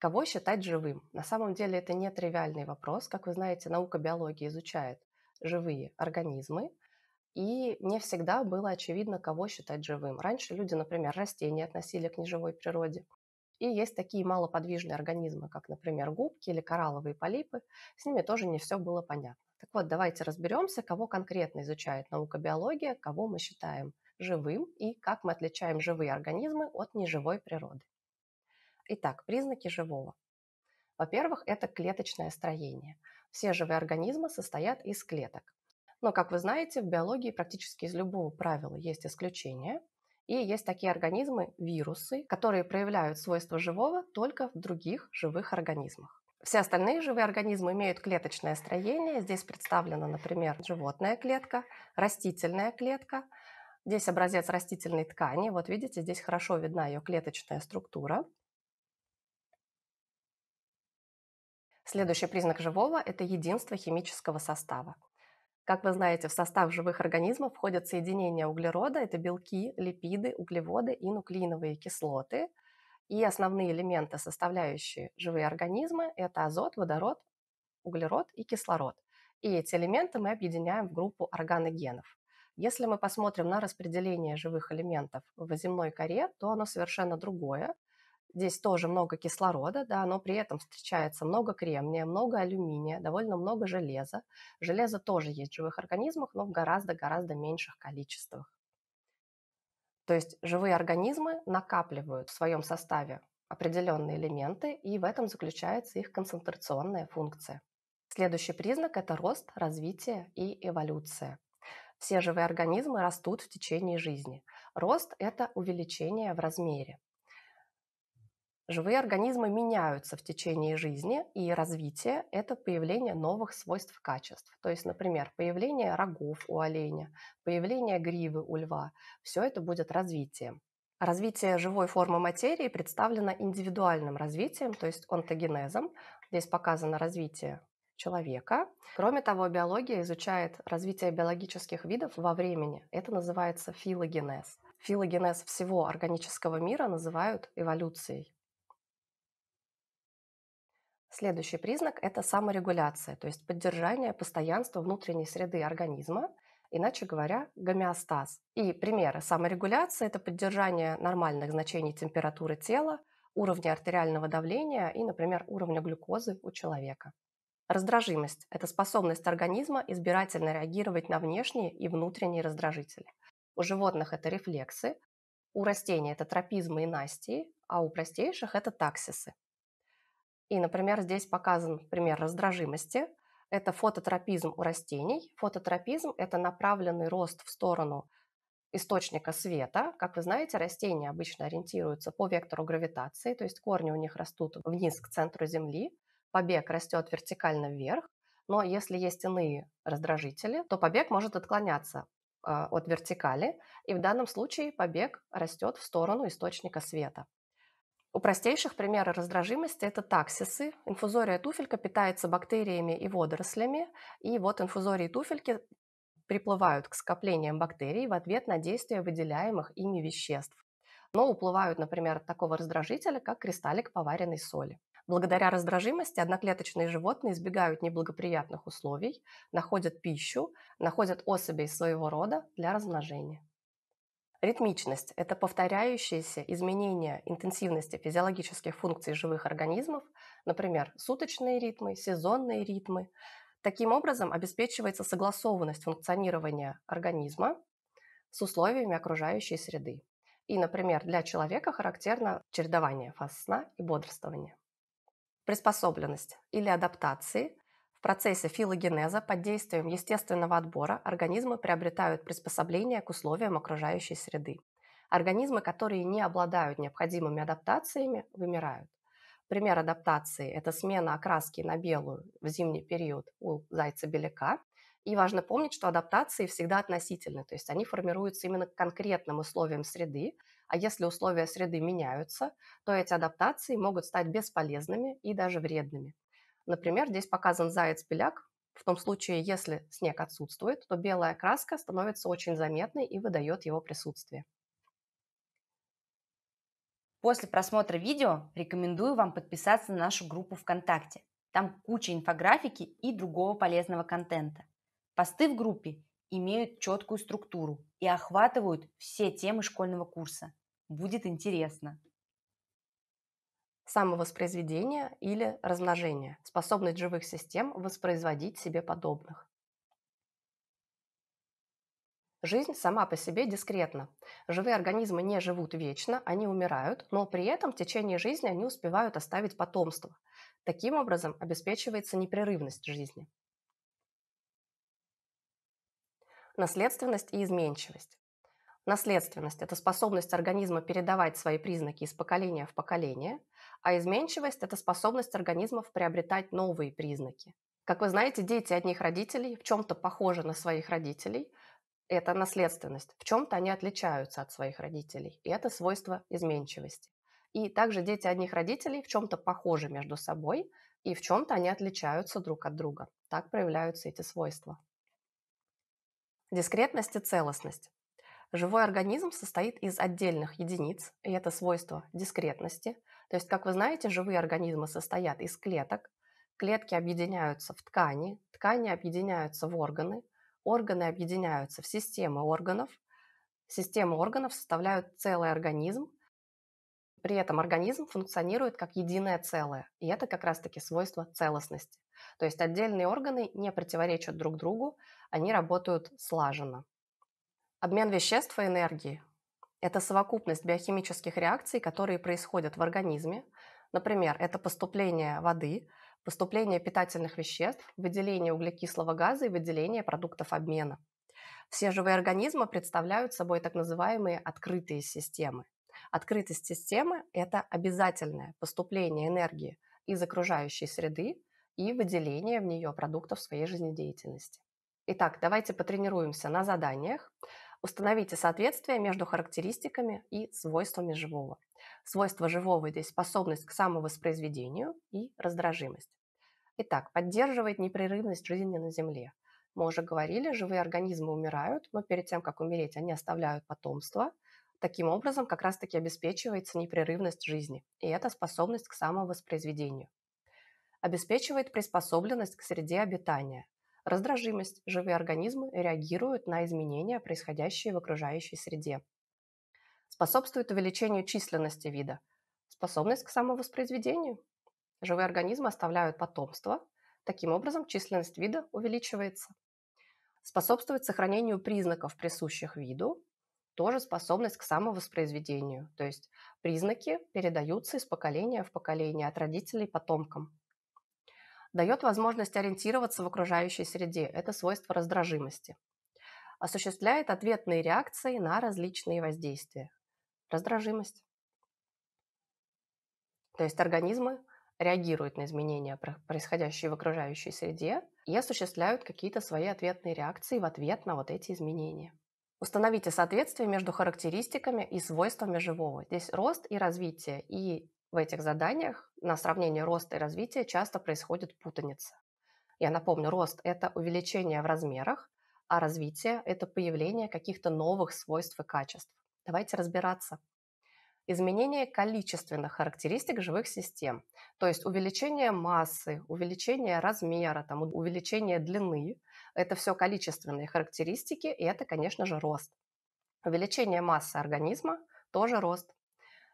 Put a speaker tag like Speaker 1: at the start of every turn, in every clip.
Speaker 1: Кого считать живым? На самом деле это не тривиальный вопрос. Как вы знаете, наука биологии изучает живые организмы, и не всегда было очевидно, кого считать живым. Раньше люди, например, растения относили к неживой природе. И есть такие малоподвижные организмы, как, например, губки или коралловые полипы. С ними тоже не все было понятно. Так вот, давайте разберемся, кого конкретно изучает наука биология, кого мы считаем живым и как мы отличаем живые организмы от неживой природы. Итак, признаки живого. Во-первых, это клеточное строение. Все живые организмы состоят из клеток. Но, как вы знаете, в биологии практически из любого правила есть исключения. И есть такие организмы, вирусы, которые проявляют свойства живого только в других живых организмах. Все остальные живые организмы имеют клеточное строение. Здесь представлена, например, животная клетка, растительная клетка. Здесь образец растительной ткани. Вот видите, здесь хорошо видна ее клеточная структура. Следующий признак живого – это единство химического состава. Как вы знаете, в состав живых организмов входят соединения углерода, это белки, липиды, углеводы и нуклеиновые кислоты. И основные элементы, составляющие живые организмы, это азот, водород, углерод и кислород. И эти элементы мы объединяем в группу органогенов. Если мы посмотрим на распределение живых элементов в земной коре, то оно совершенно другое. Здесь тоже много кислорода, да, но при этом встречается много кремния, много алюминия, довольно много железа. Железо тоже есть в живых организмах, но в гораздо-гораздо меньших количествах. То есть живые организмы накапливают в своем составе определенные элементы, и в этом заключается их концентрационная функция. Следующий признак – это рост, развитие и эволюция. Все живые организмы растут в течение жизни. Рост – это увеличение в размере. Живые организмы меняются в течение жизни, и развитие – это появление новых свойств качеств. То есть, например, появление рогов у оленя, появление гривы у льва – все это будет развитием. Развитие живой формы материи представлено индивидуальным развитием, то есть онтогенезом. Здесь показано развитие человека. Кроме того, биология изучает развитие биологических видов во времени. Это называется филогенез. Филогенез всего органического мира называют эволюцией. Следующий признак – это саморегуляция, то есть поддержание постоянства внутренней среды организма, иначе говоря, гомеостаз. И примеры саморегуляции – это поддержание нормальных значений температуры тела, уровня артериального давления и, например, уровня глюкозы у человека. Раздражимость – это способность организма избирательно реагировать на внешние и внутренние раздражители. У животных это рефлексы, у растений это тропизмы и настии, а у простейших это таксисы. И, например, здесь показан пример раздражимости. Это фототропизм у растений. Фототропизм – это направленный рост в сторону источника света. Как вы знаете, растения обычно ориентируются по вектору гравитации, то есть корни у них растут вниз к центру Земли, побег растет вертикально вверх, но если есть иные раздражители, то побег может отклоняться а, от вертикали, и в данном случае побег растет в сторону источника света. У простейших примеры раздражимости это таксисы. Инфузория туфелька питается бактериями и водорослями, и вот инфузории туфельки приплывают к скоплениям бактерий в ответ на действие выделяемых ими веществ, но уплывают, например, от такого раздражителя, как кристаллик поваренной соли. Благодаря раздражимости одноклеточные животные избегают неблагоприятных условий, находят пищу, находят особей своего рода для размножения. Ритмичность – это повторяющиеся изменения интенсивности физиологических функций живых организмов, например, суточные ритмы, сезонные ритмы. Таким образом обеспечивается согласованность функционирования организма с условиями окружающей среды. И, например, для человека характерно чередование фаз сна и бодрствования. Приспособленность или адаптации в процессе филогенеза под действием естественного отбора организмы приобретают приспособления к условиям окружающей среды. Организмы, которые не обладают необходимыми адаптациями, вымирают. Пример адаптации – это смена окраски на белую в зимний период у зайца-беляка. И важно помнить, что адаптации всегда относительны, то есть они формируются именно к конкретным условиям среды, а если условия среды меняются, то эти адаптации могут стать бесполезными и даже вредными. Например, здесь показан заяц-беляк. В том случае, если снег отсутствует, то белая краска становится очень заметной и выдает его присутствие. После просмотра видео рекомендую вам подписаться на нашу группу ВКонтакте. Там куча инфографики и другого полезного контента. Посты в группе имеют четкую структуру и охватывают все темы школьного курса. Будет интересно! самовоспроизведения или размножения, способность живых систем воспроизводить себе подобных. Жизнь сама по себе дискретна. Живые организмы не живут вечно, они умирают, но при этом в течение жизни они успевают оставить потомство. Таким образом обеспечивается непрерывность жизни. Наследственность и изменчивость. Наследственность – это способность организма передавать свои признаки из поколения в поколение, а изменчивость – это способность организмов приобретать новые признаки. Как вы знаете, дети одних родителей в чем-то похожи на своих родителей, это наследственность. В чем-то они отличаются от своих родителей, и это свойство изменчивости. И также дети одних родителей в чем-то похожи между собой, и в чем-то они отличаются друг от друга. Так проявляются эти свойства. Дискретность и целостность. Живой организм состоит из отдельных единиц, и это свойство дискретности. То есть, как вы знаете, живые организмы состоят из клеток, клетки объединяются в ткани, ткани объединяются в органы, органы объединяются в системы органов, системы органов составляют целый организм, при этом организм функционирует как единое целое, и это как раз-таки свойство целостности. То есть отдельные органы не противоречат друг другу, они работают слаженно. Обмен веществ и энергии – это совокупность биохимических реакций, которые происходят в организме. Например, это поступление воды, поступление питательных веществ, выделение углекислого газа и выделение продуктов обмена. Все живые организмы представляют собой так называемые открытые системы. Открытость системы – это обязательное поступление энергии из окружающей среды и выделение в нее продуктов своей жизнедеятельности. Итак, давайте потренируемся на заданиях. Установите соответствие между характеристиками и свойствами живого. Свойство живого здесь способность к самовоспроизведению и раздражимость. Итак, поддерживает непрерывность жизни на Земле. Мы уже говорили, живые организмы умирают, но перед тем, как умереть, они оставляют потомство. Таким образом, как раз-таки обеспечивается непрерывность жизни, и это способность к самовоспроизведению. Обеспечивает приспособленность к среде обитания раздражимость. Живые организмы реагируют на изменения, происходящие в окружающей среде. Способствует увеличению численности вида. Способность к самовоспроизведению. Живые организмы оставляют потомство. Таким образом, численность вида увеличивается. Способствует сохранению признаков, присущих виду, тоже способность к самовоспроизведению. То есть признаки передаются из поколения в поколение от родителей потомкам дает возможность ориентироваться в окружающей среде. Это свойство раздражимости. Осуществляет ответные реакции на различные воздействия. Раздражимость. То есть организмы реагируют на изменения, происходящие в окружающей среде, и осуществляют какие-то свои ответные реакции в ответ на вот эти изменения. Установите соответствие между характеристиками и свойствами живого. Здесь рост и развитие, и в этих заданиях на сравнение роста и развития часто происходит путаница. Я напомню, рост – это увеличение в размерах, а развитие – это появление каких-то новых свойств и качеств. Давайте разбираться. Изменение количественных характеристик живых систем, то есть увеличение массы, увеличение размера, там, увеличение длины – это все количественные характеристики, и это, конечно же, рост. Увеличение массы организма – тоже рост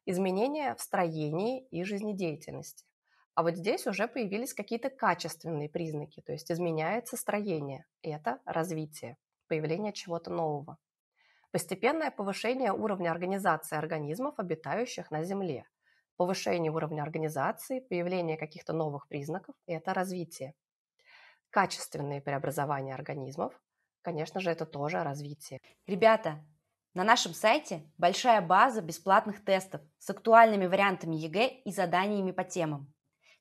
Speaker 1: изменения в строении и жизнедеятельности. А вот здесь уже появились какие-то качественные признаки, то есть изменяется строение. Это развитие, появление чего-то нового. Постепенное повышение уровня организации организмов, обитающих на Земле. Повышение уровня организации, появление каких-то новых признаков – это развитие. Качественные преобразования организмов, конечно же, это тоже развитие. Ребята, на нашем сайте большая база бесплатных тестов с актуальными вариантами ЕГЭ и заданиями по темам.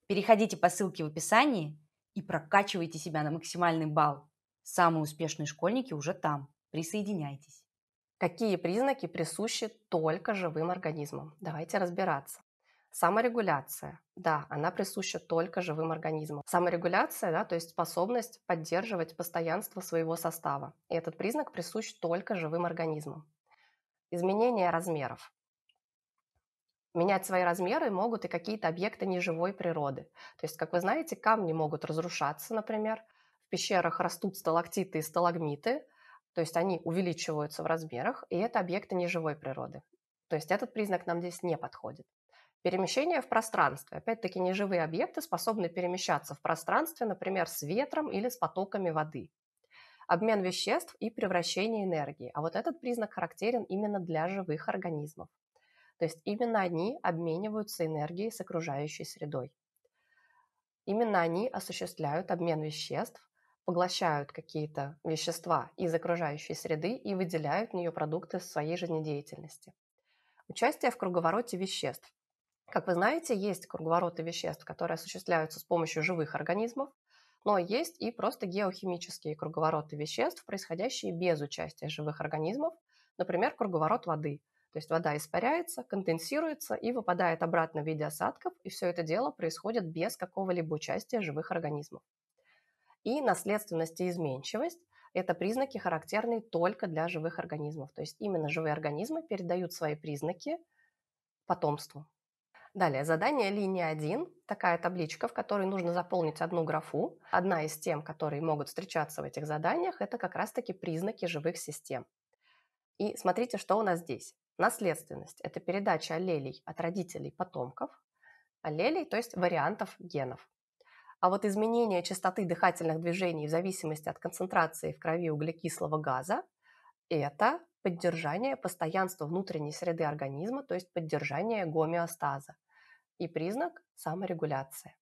Speaker 1: Переходите по ссылке в описании и прокачивайте себя на максимальный балл. Самые успешные школьники уже там. Присоединяйтесь. Какие признаки присущи только живым организмам? Давайте разбираться. Саморегуляция. Да, она присуща только живым организмам. Саморегуляция, да, то есть способность поддерживать постоянство своего состава. И этот признак присущ только живым организмам изменение размеров. Менять свои размеры могут и какие-то объекты неживой природы. То есть, как вы знаете, камни могут разрушаться, например, в пещерах растут сталактиты и сталагмиты, то есть они увеличиваются в размерах, и это объекты неживой природы. То есть этот признак нам здесь не подходит. Перемещение в пространстве. Опять-таки, неживые объекты способны перемещаться в пространстве, например, с ветром или с потоками воды обмен веществ и превращение энергии. А вот этот признак характерен именно для живых организмов. То есть именно они обмениваются энергией с окружающей средой. Именно они осуществляют обмен веществ, поглощают какие-то вещества из окружающей среды и выделяют в нее продукты своей жизнедеятельности. Участие в круговороте веществ. Как вы знаете, есть круговороты веществ, которые осуществляются с помощью живых организмов, но есть и просто геохимические круговороты веществ, происходящие без участия живых организмов, например, круговорот воды. То есть вода испаряется, конденсируется и выпадает обратно в виде осадков, и все это дело происходит без какого-либо участия живых организмов. И наследственность и изменчивость – это признаки, характерные только для живых организмов. То есть именно живые организмы передают свои признаки потомству. Далее, задание линия 1, такая табличка, в которой нужно заполнить одну графу. Одна из тем, которые могут встречаться в этих заданиях, это как раз-таки признаки живых систем. И смотрите, что у нас здесь. Наследственность – это передача аллелей от родителей потомков, аллелей, то есть вариантов генов. А вот изменение частоты дыхательных движений в зависимости от концентрации в крови углекислого газа – это поддержание постоянства внутренней среды организма, то есть поддержание гомеостаза и признак саморегуляции.